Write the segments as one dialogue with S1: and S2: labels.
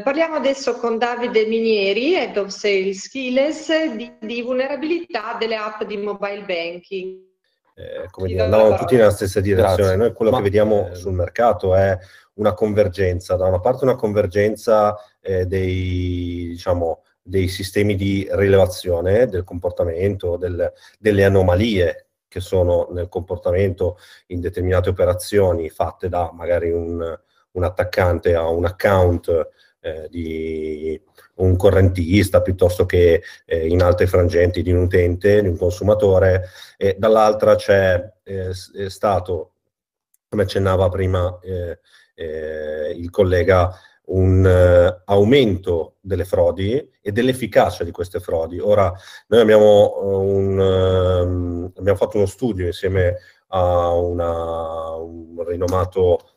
S1: Parliamo adesso con Davide Minieri, Head of Sales Skills, di, di vulnerabilità delle app di mobile banking. Eh, come dire, andavamo tutti nella stessa direzione. Grazie. Noi quello Ma, che vediamo eh, sul mercato è una convergenza, da una parte una convergenza eh, dei, diciamo, dei, sistemi di rilevazione del comportamento, del, delle anomalie che sono nel comportamento in determinate operazioni fatte da magari un, un attaccante a un account eh, di un correntista piuttosto che eh, in altre frangenti di un utente, di un consumatore, e dall'altra c'è eh, stato, come accennava prima eh, eh, il collega, un uh, aumento delle frodi e dell'efficacia di queste frodi. Ora, noi abbiamo, un, um, abbiamo fatto uno studio insieme a una, un rinomato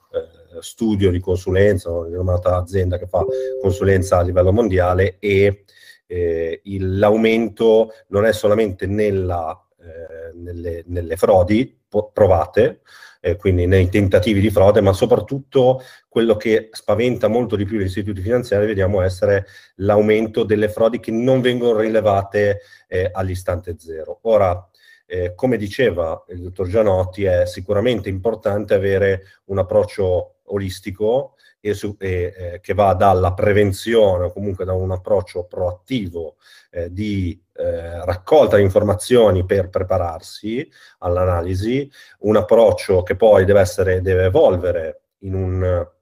S1: studio di consulenza, una rinomata azienda che fa consulenza a livello mondiale e eh, il, l'aumento non è solamente nella, eh, nelle, nelle, frodi provate, eh, quindi nei tentativi di frode, ma soprattutto quello che spaventa molto di più gli istituti finanziari vediamo essere l'aumento delle frodi che non vengono rilevate eh, all'istante zero. Ora, eh, come diceva il dottor Gianotti, è sicuramente importante avere un approccio olistico e su, e, eh, che va dalla prevenzione o comunque da un approccio proattivo eh, di eh, raccolta di informazioni per prepararsi all'analisi, un approccio che poi deve, essere, deve evolvere in un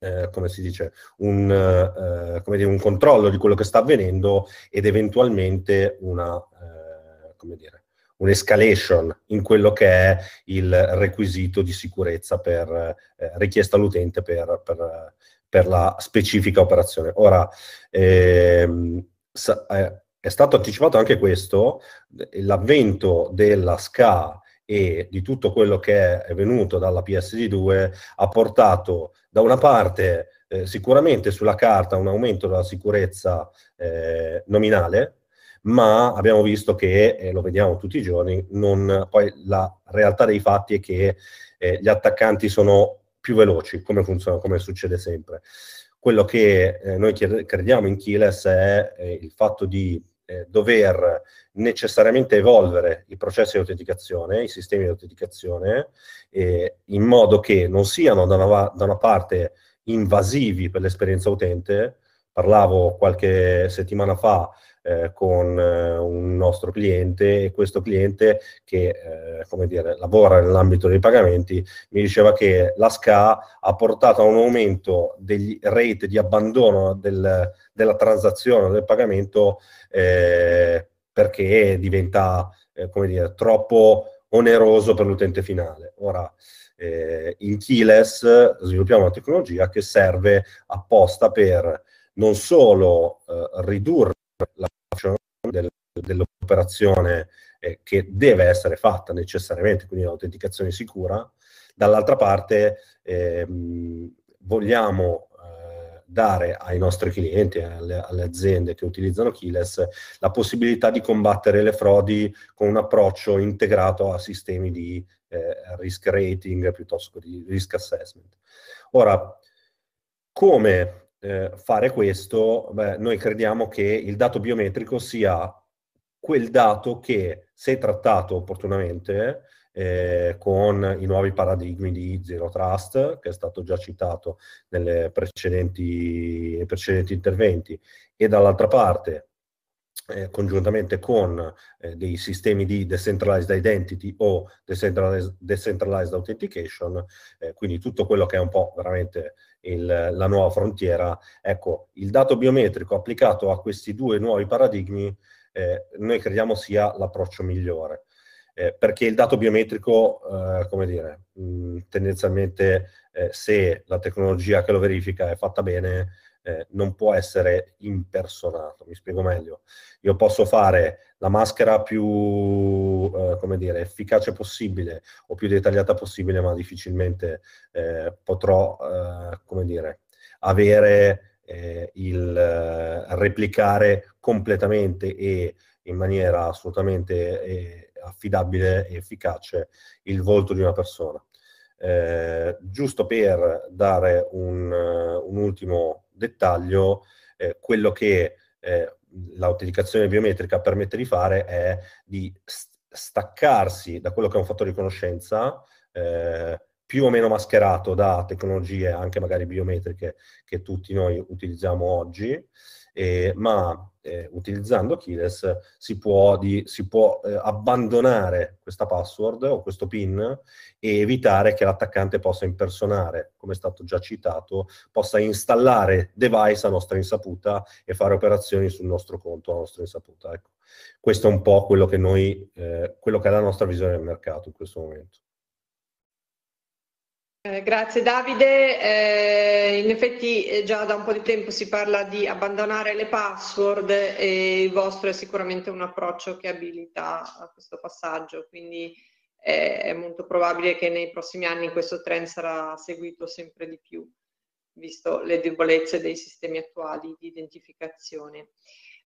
S1: eh, come si dice, un, eh, come dire, un controllo di quello che sta avvenendo ed eventualmente una, eh, come dire, un'escalation in quello che è il requisito di sicurezza per, eh, richiesta all'utente per, per, per, la specifica operazione. Ora, ehm, sa- eh, è stato anticipato anche questo, l'avvento della SCA e di tutto quello che è venuto dalla PSD2 ha portato da una parte eh, sicuramente sulla carta un aumento della sicurezza eh, nominale, ma abbiamo visto che, e eh, lo vediamo tutti i giorni, non, poi la realtà dei fatti è che eh, gli attaccanti sono più veloci, come funziona, come succede sempre. Quello che eh, noi crediamo in Chiles è eh, il fatto di eh, dover necessariamente evolvere i processi di autenticazione, i sistemi di autenticazione, in modo che non siano da una, da una parte invasivi per l'esperienza utente, parlavo qualche settimana fa eh, con eh, un nostro cliente e questo cliente che eh, come dire, lavora nell'ambito dei pagamenti mi diceva che la SCA ha portato a un aumento degli rate di abbandono del, della transazione, del pagamento eh, perché diventa eh, come dire, troppo oneroso per l'utente finale. Ora, eh, in Keyless sviluppiamo una tecnologia che serve apposta per non solo eh, ridurre la del, dell'operazione eh, che deve essere fatta necessariamente, quindi l'autenticazione sicura, dall'altra parte ehm, vogliamo eh, dare ai nostri clienti, alle, alle, aziende che utilizzano Kiles, la possibilità di combattere le frodi con un approccio integrato a sistemi di eh, risk rating piuttosto che di risk assessment. Ora, come eh, fare questo, beh, noi crediamo che il dato biometrico sia quel dato che, se trattato opportunamente, eh, con i nuovi paradigmi di Zero Trust, che è stato già citato nelle precedenti, nei precedenti interventi, e dall'altra parte eh, congiuntamente con eh, dei sistemi di decentralized identity o decentralized, decentralized authentication, eh, quindi tutto quello che è un po' veramente il, la nuova frontiera. Ecco, il dato biometrico applicato a questi due nuovi paradigmi eh, noi crediamo sia l'approccio migliore. Eh, perché il dato biometrico, eh, come dire, mh, tendenzialmente se la tecnologia che lo verifica è fatta bene, eh, non può essere impersonato. Mi spiego meglio. Io posso fare la maschera più eh, come dire, efficace possibile o più dettagliata possibile, ma difficilmente eh, potrò eh, come dire, avere eh, il eh, replicare completamente e in maniera assolutamente affidabile e efficace il volto di una persona. giusto per dare un, un ultimo dettaglio, eh, quello che eh, l'autenticazione biometrica permette di fare è di staccarsi da quello che è un fattore di conoscenza, eh, più o meno mascherato da tecnologie anche magari biometriche che tutti noi utilizziamo oggi, eh, ma eh, utilizzando Keyless si può, di, si può eh, abbandonare questa password o questo PIN e evitare che l'attaccante possa impersonare, come è stato già citato, possa installare device a nostra insaputa e fare operazioni sul nostro conto a nostra insaputa. Ecco. Questo è un po' quello che, noi, eh, quello che è la nostra visione del mercato in questo momento. Eh, grazie Davide, eh, in effetti eh, già da un po' di tempo si parla di abbandonare le password e il vostro è sicuramente un approccio che abilita a questo passaggio, quindi eh, è molto probabile che nei prossimi anni questo trend sarà seguito sempre di più, visto le debolezze dei sistemi attuali di identificazione.